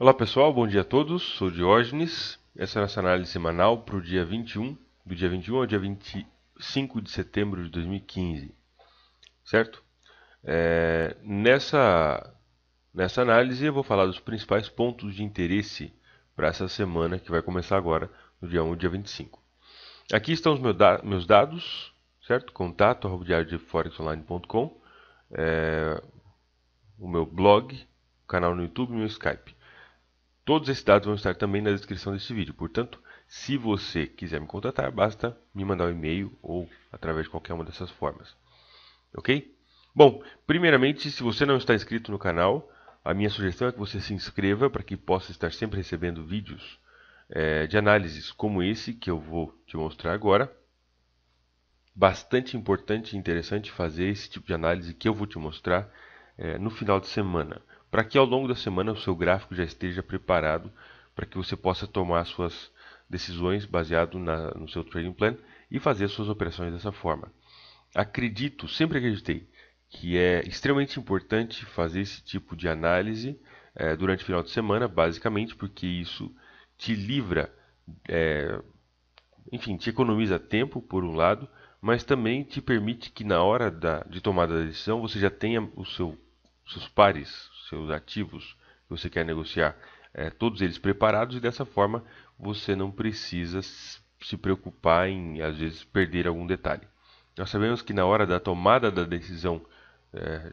Olá pessoal, bom dia a todos. Sou Diógenes. Essa é a nossa análise semanal para o dia 21, do dia 21 ao dia 25 de setembro de 2015, certo? É, nessa, nessa análise eu vou falar dos principais pontos de interesse para essa semana que vai começar agora, no dia 1 e dia 25. Aqui estão os meus dados, certo? Contato, arroba de forexonline.com, é, o meu blog, canal no YouTube e meu Skype. Todos esses dados vão estar também na descrição deste vídeo, portanto, se você quiser me contratar, basta me mandar um e-mail ou através de qualquer uma dessas formas. Ok? Bom, primeiramente, se você não está inscrito no canal, a minha sugestão é que você se inscreva para que possa estar sempre recebendo vídeos é, de análises como esse que eu vou te mostrar agora. Bastante importante e interessante fazer esse tipo de análise que eu vou te mostrar é, no final de semana para que ao longo da semana o seu gráfico já esteja preparado para que você possa tomar suas decisões baseado na, no seu trading plan e fazer suas operações dessa forma. Acredito, sempre acreditei, que é extremamente importante fazer esse tipo de análise é, durante o final de semana, basicamente porque isso te livra, é, enfim, te economiza tempo por um lado, mas também te permite que na hora da, de tomada da decisão você já tenha o seu, seus pares, seus ativos que você quer negociar, é, todos eles preparados e dessa forma você não precisa se preocupar em às vezes perder algum detalhe. Nós sabemos que na hora da tomada da decisão é,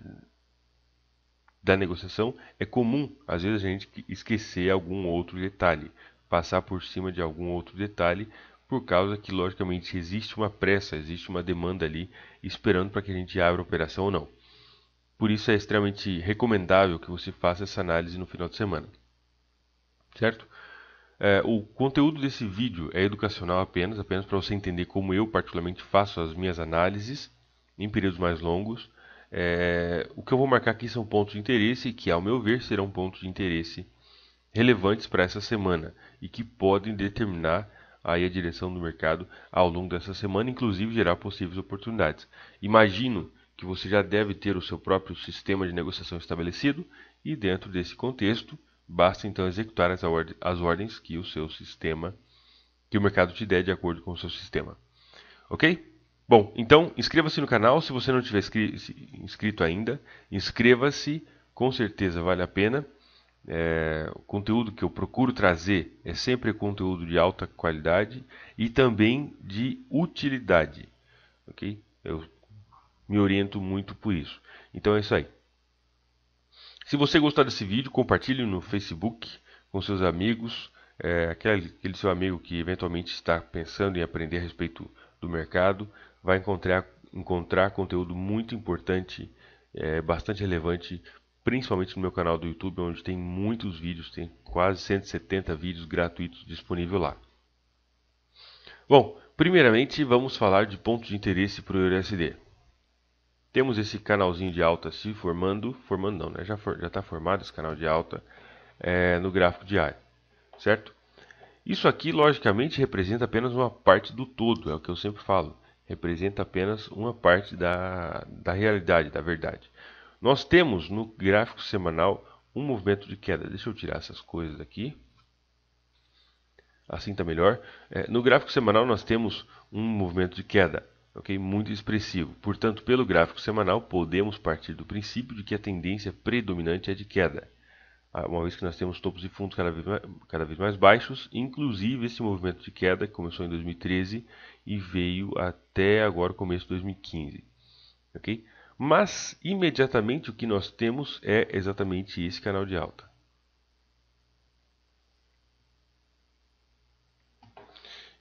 da negociação é comum às vezes a gente esquecer algum outro detalhe, passar por cima de algum outro detalhe por causa que logicamente existe uma pressa, existe uma demanda ali esperando para que a gente abra a operação ou não. Por isso é extremamente recomendável que você faça essa análise no final de semana. Certo? É, o conteúdo desse vídeo é educacional apenas, apenas para você entender como eu particularmente faço as minhas análises em períodos mais longos. É, o que eu vou marcar aqui são pontos de interesse que, ao meu ver, serão pontos de interesse relevantes para essa semana e que podem determinar aí a direção do mercado ao longo dessa semana, inclusive gerar possíveis oportunidades. Imagino que você já deve ter o seu próprio sistema de negociação estabelecido e dentro desse contexto, basta então executar as, as ordens que o seu sistema que o mercado te der de acordo com o seu sistema. OK? Bom, então inscreva-se no canal se você não tiver inscrito ainda. Inscreva-se, com certeza vale a pena. É, o conteúdo que eu procuro trazer é sempre conteúdo de alta qualidade e também de utilidade. Ok? Eu me oriento muito por isso. Então é isso aí. Se você gostar desse vídeo, compartilhe no Facebook com seus amigos, é, aquele, aquele seu amigo que eventualmente está pensando em aprender a respeito do mercado, vai encontrar, encontrar conteúdo muito importante, é, bastante relevante, principalmente no meu canal do YouTube, onde tem muitos vídeos, tem quase 170 vídeos gratuitos disponível lá. Bom, primeiramente vamos falar de pontos de interesse para o EURSD. Temos esse canalzinho de alta se formando, formando não, né? já for, já está formado esse canal de alta é, no gráfico diário, certo? Isso aqui, logicamente, representa apenas uma parte do todo, é o que eu sempre falo. Representa apenas uma parte da, da realidade, da verdade. Nós temos no gráfico semanal um movimento de queda. Deixa eu tirar essas coisas aqui. Assim está melhor. É, no gráfico semanal nós temos um movimento de queda ok? muito expressivo. Portanto, pelo gráfico semanal, podemos partir do princípio de que a tendência predominante é de queda, ah, uma vez que nós temos topos e fundos cada vez, mais, cada vez mais baixos, inclusive esse movimento de queda que começou em 2013 e veio até agora, começo de 2015. Okay? Mas, imediatamente, o que nós temos é exatamente esse canal de alta.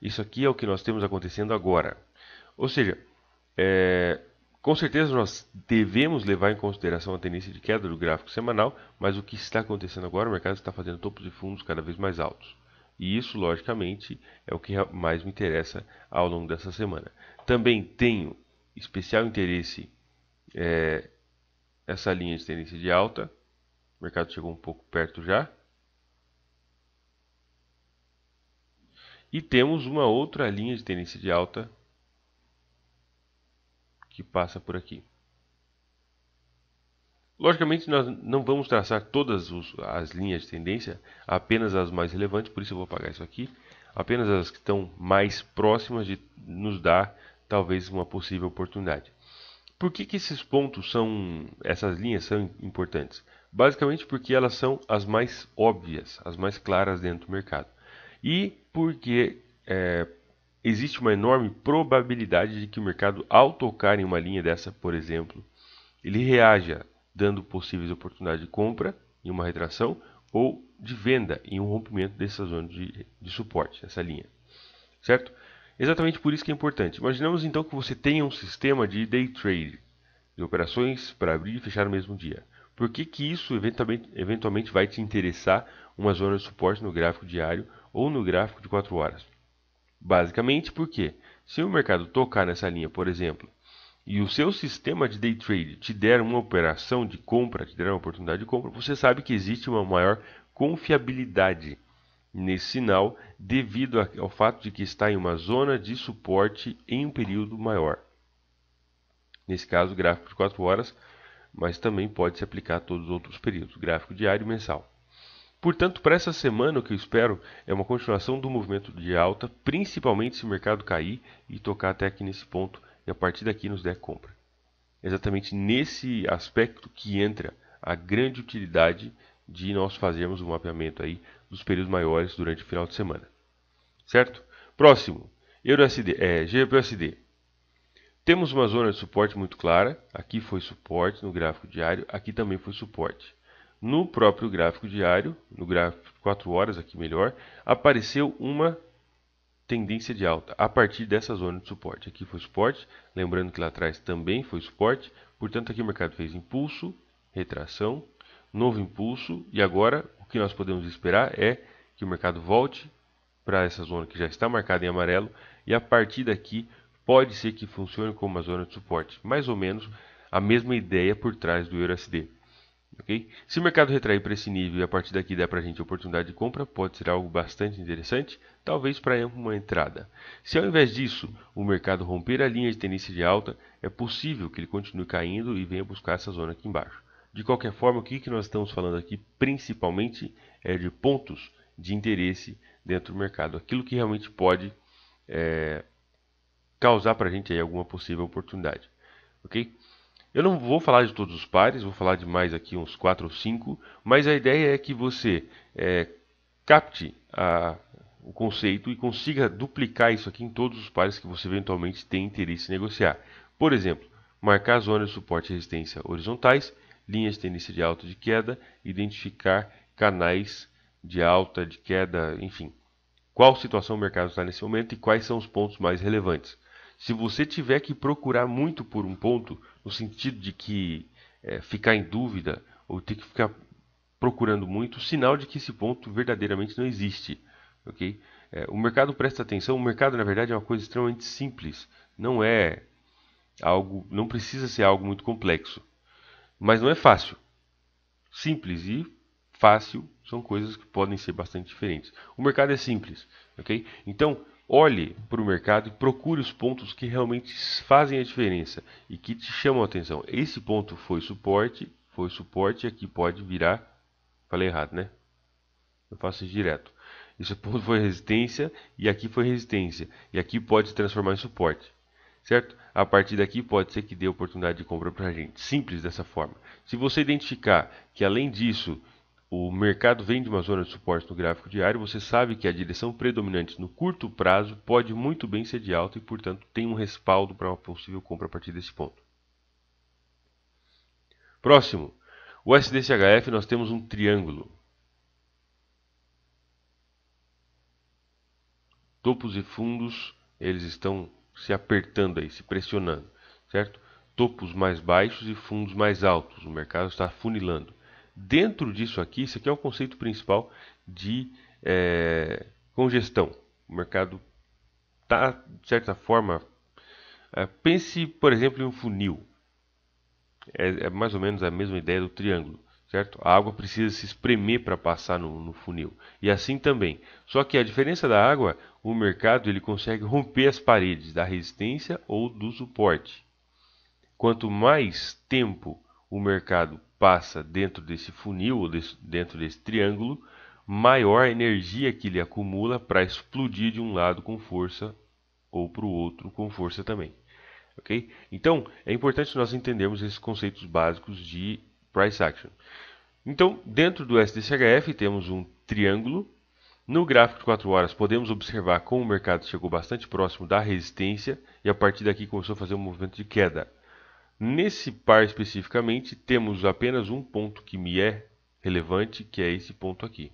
Isso aqui é o que nós temos acontecendo agora. Ou seja, é, com certeza nós devemos levar em consideração a tendência de queda do gráfico semanal, mas o que está acontecendo agora, o mercado está fazendo topos e fundos cada vez mais altos. E isso, logicamente, é o que mais me interessa ao longo dessa semana. Também tenho especial interesse é, essa linha de tendência de alta. O mercado chegou um pouco perto já. E temos uma outra linha de tendência de alta que passa por aqui. Logicamente, nós não vamos traçar todas as linhas de tendência, apenas as mais relevantes, por isso eu vou apagar isso aqui. Apenas as que estão mais próximas de nos dar talvez uma possível oportunidade. Por que, que esses pontos são, essas linhas são importantes? Basicamente porque elas são as mais óbvias, as mais claras dentro do mercado. E porque é, existe uma enorme probabilidade de que o mercado, ao tocar em uma linha dessa, por exemplo, ele reaja dando possíveis oportunidades de compra em uma retração ou de venda em um rompimento dessa zona de, de suporte, essa linha, certo? Exatamente por isso que é importante. Imaginamos então que você tenha um sistema de day trade, de operações para abrir e fechar no mesmo dia. Por que, que isso eventualmente, eventualmente vai te interessar uma zona de suporte no gráfico diário ou no gráfico de 4 horas? Basicamente porque se o mercado tocar nessa linha, por exemplo, e o seu sistema de day trade te der uma operação de compra, te der uma oportunidade de compra, você sabe que existe uma maior confiabilidade nesse sinal devido ao fato de que está em uma zona de suporte em um período maior. Nesse caso, gráfico de 4 horas, mas também pode se aplicar a todos os outros períodos, gráfico diário e mensal. Portanto, para essa semana, o que eu espero é uma continuação do movimento de alta, principalmente se o mercado cair e tocar até aqui nesse ponto e a partir daqui nos der compra. É exatamente nesse aspecto que entra a grande utilidade de nós fazermos o um mapeamento aí dos períodos maiores durante o final de semana. Certo? Próximo, EuroSD, é, GBPUSD. Temos uma zona de suporte muito clara, aqui foi suporte no gráfico diário, aqui também foi suporte. No próprio gráfico diário, no gráfico 4 horas aqui melhor, apareceu uma tendência de alta a partir dessa zona de suporte. Aqui foi suporte, lembrando que lá atrás também foi suporte, portanto aqui o mercado fez impulso, retração, novo impulso e agora o que nós podemos esperar é que o mercado volte para essa zona que já está marcada em amarelo e a partir daqui pode ser que funcione como uma zona de suporte, mais ou menos a mesma ideia por trás do EURUSD. Okay? Se o mercado retrair para esse nível e a partir daqui der para a gente oportunidade de compra, pode ser algo bastante interessante, talvez para uma entrada. Se ao invés disso o mercado romper a linha de tendência de alta, é possível que ele continue caindo e venha buscar essa zona aqui embaixo. De qualquer forma, o que, que nós estamos falando aqui principalmente é de pontos de interesse dentro do mercado, aquilo que realmente pode é, causar para a gente alguma possível oportunidade. ok? Eu não vou falar de todos os pares, vou falar de mais aqui uns 4 ou 5, mas a ideia é que você é, capte a, o conceito e consiga duplicar isso aqui em todos os pares que você eventualmente tem interesse em negociar. Por exemplo, marcar zonas de suporte e resistência horizontais, linhas de tendência de alta de queda, identificar canais de alta, de queda, enfim. Qual situação o mercado está nesse momento e quais são os pontos mais relevantes. Se você tiver que procurar muito por um ponto, no sentido de que é, ficar em dúvida ou ter que ficar procurando muito, sinal de que esse ponto verdadeiramente não existe. ok É, o mercado presta atenção, o mercado na verdade é uma coisa extremamente simples, não é algo, não precisa ser algo muito complexo, mas não é fácil. Simples e fácil são coisas que podem ser bastante diferentes. O mercado é simples, ok? Então olhe para o mercado e procure os pontos que realmente fazem a diferença e que te chamam a atenção. Esse ponto foi suporte, foi suporte, aqui é pode virar. Falei errado, né? Eu faço isso direto. Esse ponto foi resistência e aqui foi resistência. E aqui pode se transformar em suporte. Certo? A partir daqui pode ser que dê oportunidade de compra para a gente. Simples dessa forma. Se você identificar que além disso o mercado vem de uma zona de suporte no gráfico diário, você sabe que a direção predominante no curto prazo pode muito bem ser de alta e, portanto, tem um respaldo para uma possível compra a partir desse ponto. Próximo, o SDCHF nós temos um triângulo. Topos e fundos, eles estão se apertando aí, se pressionando, certo? Topos mais baixos e fundos mais altos, o mercado está funilando. Dentro disso aqui, isso aqui é o conceito principal de é, congestão. O mercado está, de certa forma, é, pense, por exemplo, em um funil. É, é, mais ou menos a mesma ideia do triângulo, certo? A água precisa se espremer para passar no, no funil. E assim também. Só que a diferença da água, o mercado ele consegue romper as paredes da resistência ou do suporte. Quanto mais tempo o mercado passa dentro desse funil, ou desse, dentro desse triângulo, maior a energia que ele acumula para explodir de um lado com força ou para o outro com força também. Okay? Então, é importante nós entendermos esses conceitos básicos de price action. Então, dentro do SDCHF temos um triângulo. No gráfico de 4 horas, podemos observar como o mercado chegou bastante próximo da resistência e a partir daqui começou a fazer um movimento de queda. Nesse par especificamente, temos apenas um ponto que me é relevante, que é esse ponto aqui.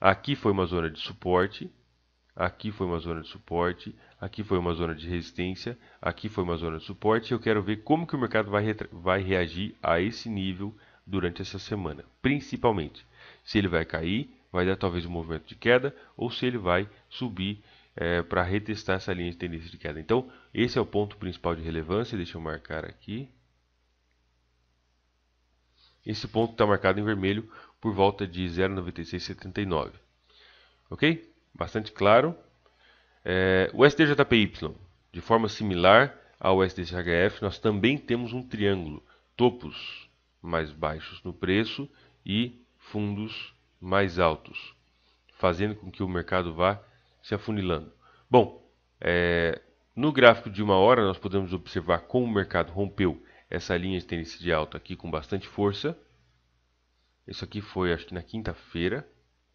Aqui foi uma zona de suporte, aqui foi uma zona de suporte, aqui foi uma zona de resistência, aqui foi uma zona de suporte. Eu quero ver como que o mercado vai, vai reagir a esse nível durante essa semana, principalmente. Se ele vai cair, vai dar talvez um movimento de queda, ou se ele vai subir é, eh, para retestar essa linha de tendência de queda. Então, esse é o ponto principal de relevância, deixa eu marcar aqui. Esse ponto está marcado em vermelho por volta de 0,9679. Ok? Bastante claro. É, o SDJPY, de forma similar ao SDCHF, nós também temos um triângulo. Topos mais baixos no preço e fundos mais altos, fazendo com que o mercado vá se afunilando. Bom, é, no gráfico de uma hora, nós podemos observar como o mercado rompeu essa linha de tendência de alta aqui com bastante força. Isso aqui foi, acho que na quinta-feira.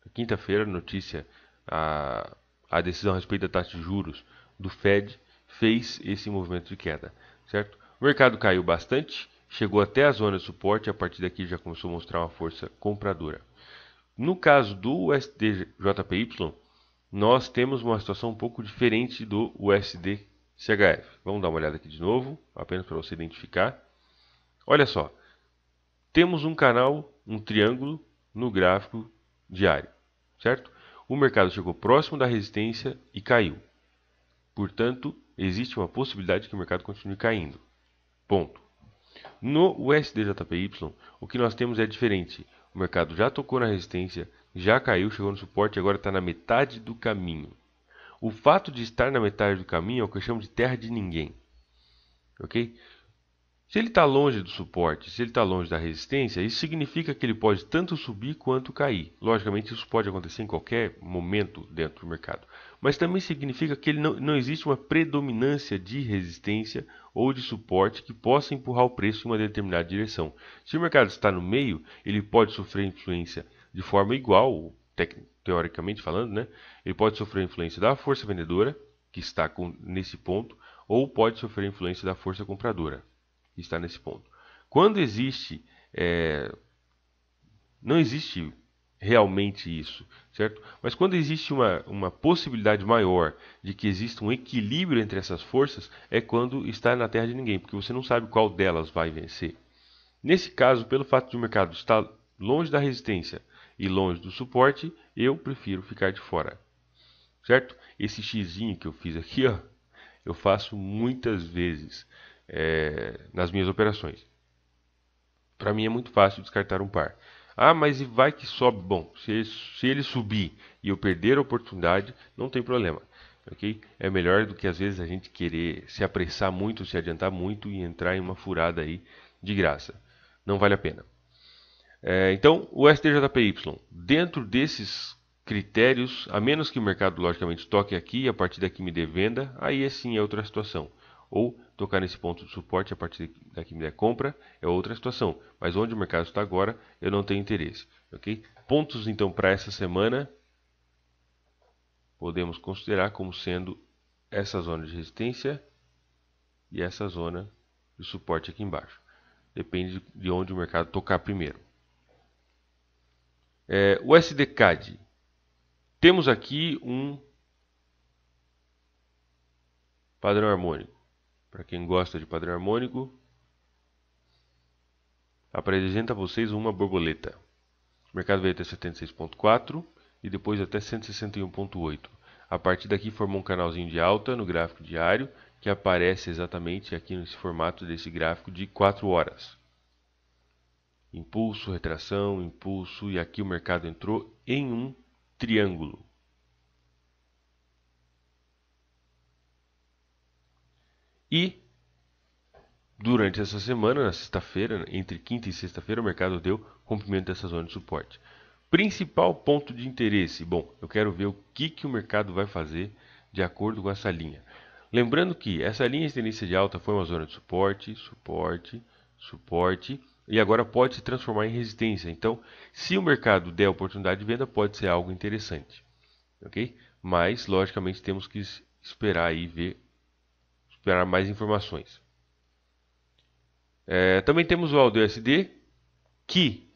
Na quinta-feira, notícia, a, a decisão a respeito da taxa de juros do Fed fez esse movimento de queda, certo? O mercado caiu bastante, chegou até a zona de suporte, a partir daqui já começou a mostrar uma força compradora. No caso do STJPY, nós temos uma situação um pouco diferente do USD CHF. Vamos dar uma olhada aqui de novo, apenas para você identificar. Olha só, temos um canal, um triângulo no gráfico diário, certo? O mercado chegou próximo da resistência e caiu. Portanto, existe uma possibilidade que o mercado continue caindo. Ponto. No USDJPY, o que nós temos é diferente. O mercado já tocou na resistência, já caiu, chegou no suporte e agora está na metade do caminho. O fato de estar na metade do caminho é o que eu chamo de terra de ninguém. Ok? Se ele está longe do suporte, se ele está longe da resistência, isso significa que ele pode tanto subir quanto cair. Logicamente, isso pode acontecer em qualquer momento dentro do mercado. Mas também significa que ele não, não existe uma predominância de resistência ou de suporte que possa empurrar o preço em uma determinada direção. Se o mercado está no meio, ele pode sofrer influência de forma igual, teoricamente falando, né? Ele pode sofrer influência da força vendedora, que está com, nesse ponto, ou pode sofrer influência da força compradora, que está nesse ponto. Quando existe. É, não existe realmente isso, certo? Mas quando existe uma, uma possibilidade maior de que exista um equilíbrio entre essas forças, é quando está na terra de ninguém, porque você não sabe qual delas vai vencer. Nesse caso, pelo fato de o mercado estar longe da resistência e longe do suporte, eu prefiro ficar de fora. Certo? Esse xizinho que eu fiz aqui, ó, eu faço muitas vezes é, nas minhas operações. Para mim é muito fácil descartar um par. Ah, mas e vai que sobe? Bom, se ele, se ele subir e eu perder a oportunidade, não tem problema. Okay? É melhor do que às vezes a gente querer se apressar muito, se adiantar muito e entrar em uma furada aí de graça. Não vale a pena. É, então, o STJPY, dentro desses critérios, a menos que o mercado logicamente toque aqui e a partir daqui me dê venda, aí sim é outra situação. Ou tocar nesse ponto de suporte a partir daqui me der compra, é outra situação. Mas onde o mercado está agora, eu não tenho interesse. Okay? Pontos então para essa semana podemos considerar como sendo essa zona de resistência e essa zona de suporte aqui embaixo. Depende de onde o mercado tocar primeiro. É, o SDCAD. Temos aqui um padrão harmônico. Para quem gosta de padrão harmônico, apresenta a vocês uma borboleta. O mercado veio até 76.4 e depois até 161.8. A partir daqui formou um canalzinho de alta no gráfico diário, que aparece exatamente aqui nesse formato desse gráfico de 4 horas impulso, retração, impulso, e aqui o mercado entrou em um triângulo. E durante essa semana, na sexta-feira, entre quinta e sexta-feira, o mercado deu cumprimento dessa zona de suporte. Principal ponto de interesse: bom, eu quero ver o que, que o mercado vai fazer de acordo com essa linha. Lembrando que essa linha de tendência de alta foi uma zona de suporte, suporte, suporte e agora pode se transformar em resistência. Então, se o mercado der oportunidade de venda, pode ser algo interessante, ok? Mas, logicamente, temos que esperar e ver, esperar mais informações. É, também temos o Aldo USD, que,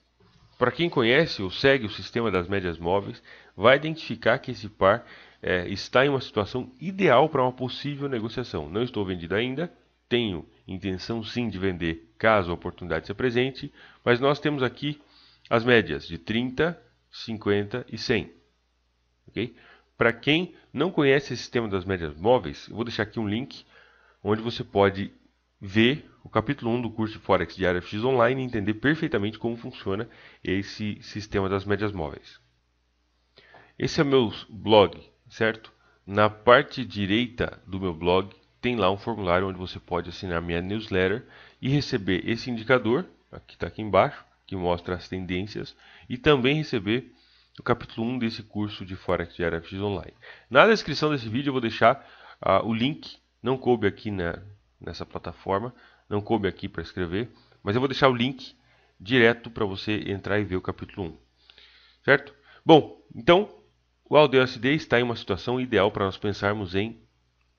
para quem conhece ou segue o sistema das médias móveis, vai identificar que esse par é, está em uma situação ideal para uma possível negociação. Não estou vendido ainda, tenho intenção sim de vender, caso a oportunidade se apresente, mas nós temos aqui as médias de 30, 50 e 100. Okay? Para quem não conhece esse sistema das médias móveis, eu vou deixar aqui um link onde você pode ver o capítulo 1 do curso de Forex de RFX Online e entender perfeitamente como funciona esse sistema das médias móveis. Esse é meu blog, certo? Na parte direita do meu blog tem lá um formulário onde você pode assinar minha newsletter e receber esse indicador, aqui está aqui embaixo, que mostra as tendências, e também receber o capítulo 1 desse curso de Forex de RFX Online. Na descrição desse vídeo eu vou deixar uh, o link, não coube aqui na, nessa plataforma, não coube aqui para escrever, mas eu vou deixar o link direto para você entrar e ver o capítulo 1. Certo? Bom, então o AudioSD está em uma situação ideal para nós pensarmos em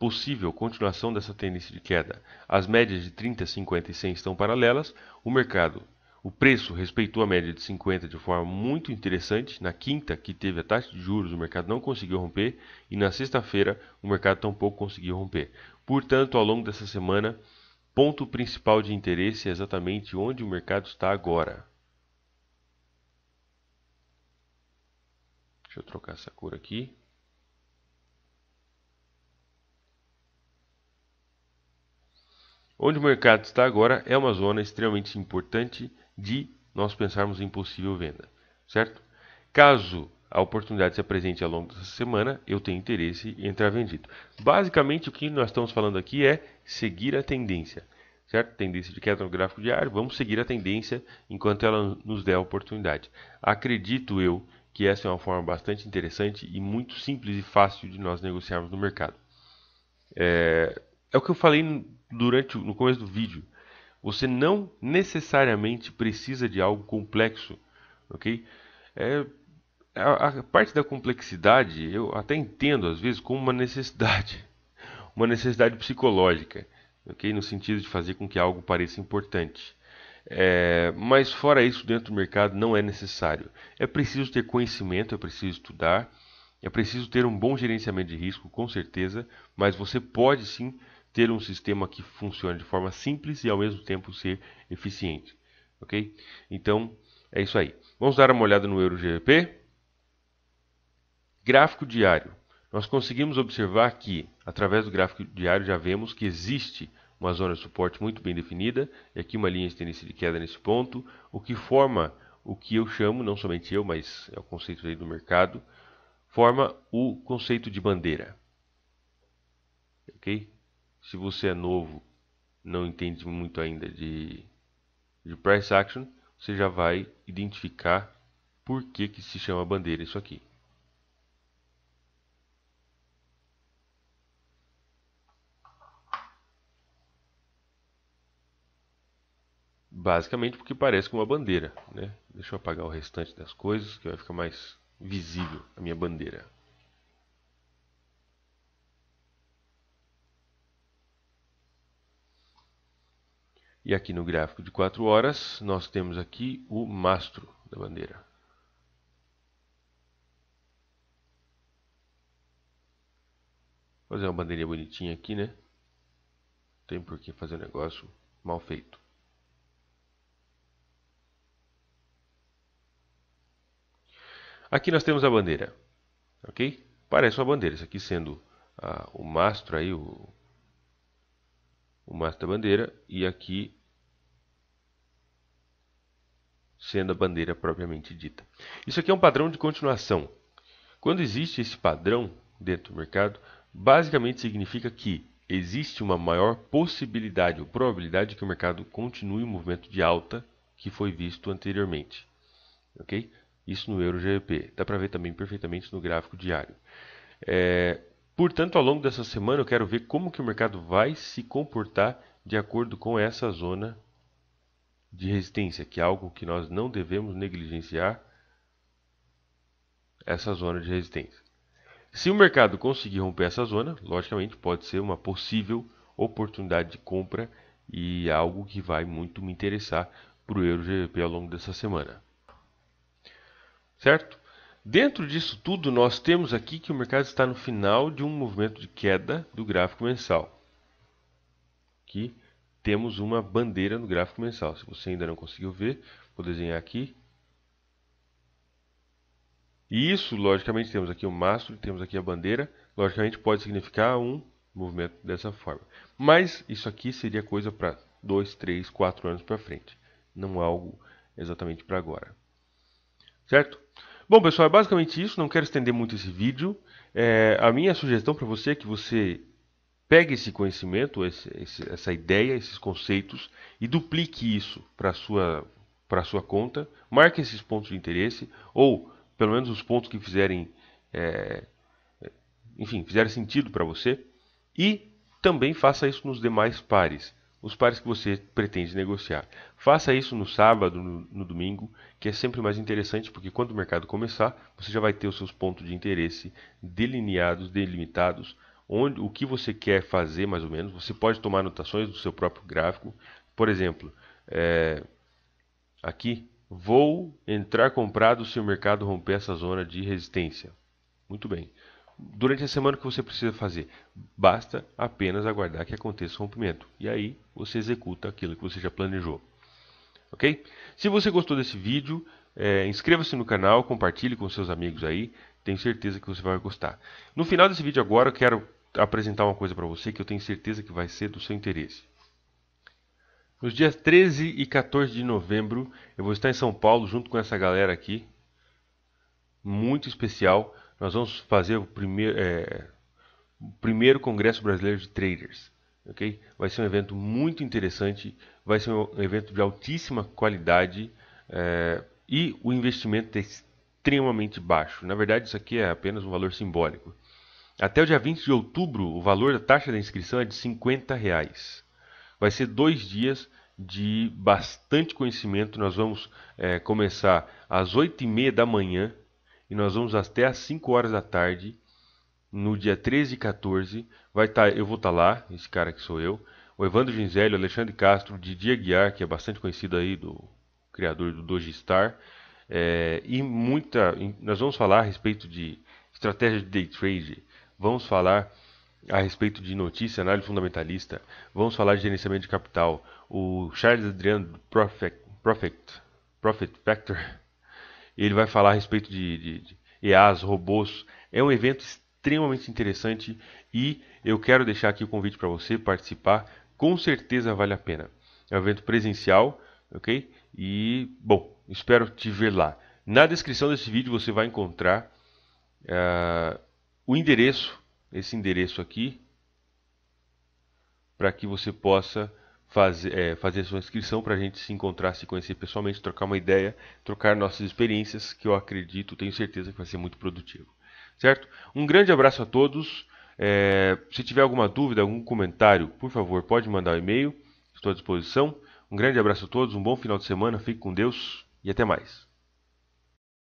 possível continuação dessa tendência de queda. As médias de 30, 50 e 100 estão paralelas. O mercado, o preço respeitou a média de 50 de forma muito interessante. Na quinta, que teve a taxa de juros, o mercado não conseguiu romper e na sexta-feira o mercado tampouco conseguiu romper. Portanto, ao longo dessa semana, ponto principal de interesse é exatamente onde o mercado está agora. Deixa eu trocar essa cor aqui. Onde o mercado está agora é uma zona extremamente importante de nós pensarmos em possível venda, certo? Caso a oportunidade se apresente ao longo dessa semana, eu tenho interesse em entrar vendido. Basicamente, o que nós estamos falando aqui é seguir a tendência, certo? Tendência de queda no gráfico diário, vamos seguir a tendência enquanto ela nos der a oportunidade. Acredito eu que essa é uma forma bastante interessante e muito simples e fácil de nós negociarmos no mercado. É, é o que eu falei durante no começo do vídeo, você não necessariamente precisa de algo complexo, ok? É, a, a, parte da complexidade eu até entendo às vezes como uma necessidade, uma necessidade psicológica, ok? No sentido de fazer com que algo pareça importante. É, mas fora isso, dentro do mercado não é necessário. É preciso ter conhecimento, é preciso estudar, é preciso ter um bom gerenciamento de risco, com certeza, mas você pode sim ter um sistema que funcione de forma simples e ao mesmo tempo ser eficiente, ok? Então é isso aí. Vamos dar uma olhada no EuroGP. Gráfico diário. Nós conseguimos observar que, através do gráfico diário, já vemos que existe uma zona de suporte muito bem definida, e aqui uma linha de tendência de queda nesse ponto, o que forma o que eu chamo, não somente eu, mas é o conceito aí do mercado, forma o conceito de bandeira. Ok? se você é novo, não entende muito ainda de, de price action, você já vai identificar por que, que se chama bandeira isso aqui. Basicamente porque parece com uma bandeira, né? Deixa eu apagar o restante das coisas que vai ficar mais visível a minha bandeira. E aqui no gráfico de 4 horas, nós temos aqui o mastro da bandeira. Fazer uma bandeirinha bonitinha aqui, né? Não tem por que fazer um negócio mal feito. Aqui nós temos a bandeira, ok? Parece uma bandeira, isso aqui sendo ah, o mastro aí, o, o mastro da bandeira e aqui sendo a bandeira propriamente dita. Isso aqui é um padrão de continuação. Quando existe esse padrão dentro do mercado, basicamente significa que existe uma maior possibilidade ou probabilidade que o mercado continue o movimento de alta que foi visto anteriormente. OK? Isso no euro GBP. Dá para ver também perfeitamente no gráfico diário. É, Portanto, ao longo dessa semana eu quero ver como que o mercado vai se comportar de acordo com essa zona de resistência, que é algo que nós não devemos negligenciar essa zona de resistência. Se o mercado conseguir romper essa zona, logicamente pode ser uma possível oportunidade de compra e algo que vai muito me interessar para o euro ao longo dessa semana. Certo? Dentro disso tudo, nós temos aqui que o mercado está no final de um movimento de queda do gráfico mensal. Aqui temos uma bandeira no gráfico mensal. Se você ainda não conseguiu ver, vou desenhar aqui. E isso, logicamente, temos aqui o mastro, temos aqui a bandeira. Logicamente, pode significar um movimento dessa forma. Mas isso aqui seria coisa para 2, 3, 4 anos para frente. Não algo exatamente para agora. Certo? Bom, pessoal, é basicamente isso. Não quero estender muito esse vídeo. É, a minha sugestão para você é que você pegue esse conhecimento, esse, esse, essa ideia, esses conceitos e duplique isso para a sua, sua conta. Marque esses pontos de interesse ou, pelo menos, os pontos que fizerem, é, enfim, fizerem sentido para você e também faça isso nos demais pares os pares que você pretende negociar. Faça isso no sábado, no, no, domingo, que é sempre mais interessante, porque quando o mercado começar, você já vai ter os seus pontos de interesse delineados, delimitados, onde o que você quer fazer mais ou menos. Você pode tomar anotações do seu próprio gráfico. Por exemplo, é, aqui vou entrar comprado se o mercado romper essa zona de resistência. Muito bem durante a semana o que você precisa fazer? Basta apenas aguardar que aconteça o rompimento. E aí você executa aquilo que você já planejou. Ok? Se você gostou desse vídeo, é, inscreva-se no canal, compartilhe com seus amigos aí. Tenho certeza que você vai gostar. No final desse vídeo agora eu quero apresentar uma coisa para você que eu tenho certeza que vai ser do seu interesse. Nos dias 13 e 14 de novembro eu vou estar em São Paulo junto com essa galera aqui. Muito especial nós vamos fazer o primeiro, é, o primeiro Congresso Brasileiro de Traders. ok? Vai ser um evento muito interessante, vai ser um evento de altíssima qualidade é, e o investimento é extremamente baixo. Na verdade, isso aqui é apenas um valor simbólico. Até o dia 20 de outubro, o valor da taxa da inscrição é de 50 reais. Vai ser dois dias de bastante conhecimento. Nós vamos é, começar às 8h30 da manhã e nós vamos até às 5 horas da tarde, no dia 13 e 14. Vai tá, eu vou estar tá lá, esse cara que sou eu, o Evandro Ginzelli, o Alexandre Castro, o Didi Aguiar, que é bastante conhecido aí do criador do Doji Star, é, eh, e muita. Nós vamos falar a respeito de estratégia de day trade, vamos falar a respeito de notícia, análise fundamentalista, vamos falar de gerenciamento de capital. O Charles Adriano, Profit, Profit, Profit Factor, ele vai falar a respeito de, de, de EAs, robôs. É um evento extremamente interessante e eu quero deixar aqui o convite para você participar. Com certeza vale a pena. É um evento presencial, ok? E, bom, espero te ver lá. Na descrição desse vídeo você vai encontrar uh, o endereço, esse endereço aqui, para que você possa fazer, é, fazer sua inscrição para a gente se encontrar, se conhecer pessoalmente, trocar uma ideia, trocar nossas experiências, que eu acredito, tenho certeza que vai ser muito produtivo. Certo? Um grande abraço a todos. É, se tiver alguma dúvida, algum comentário, por favor, pode mandar o um e-mail. Estou à disposição. Um grande abraço a todos, um bom final de semana, fique com Deus e até mais.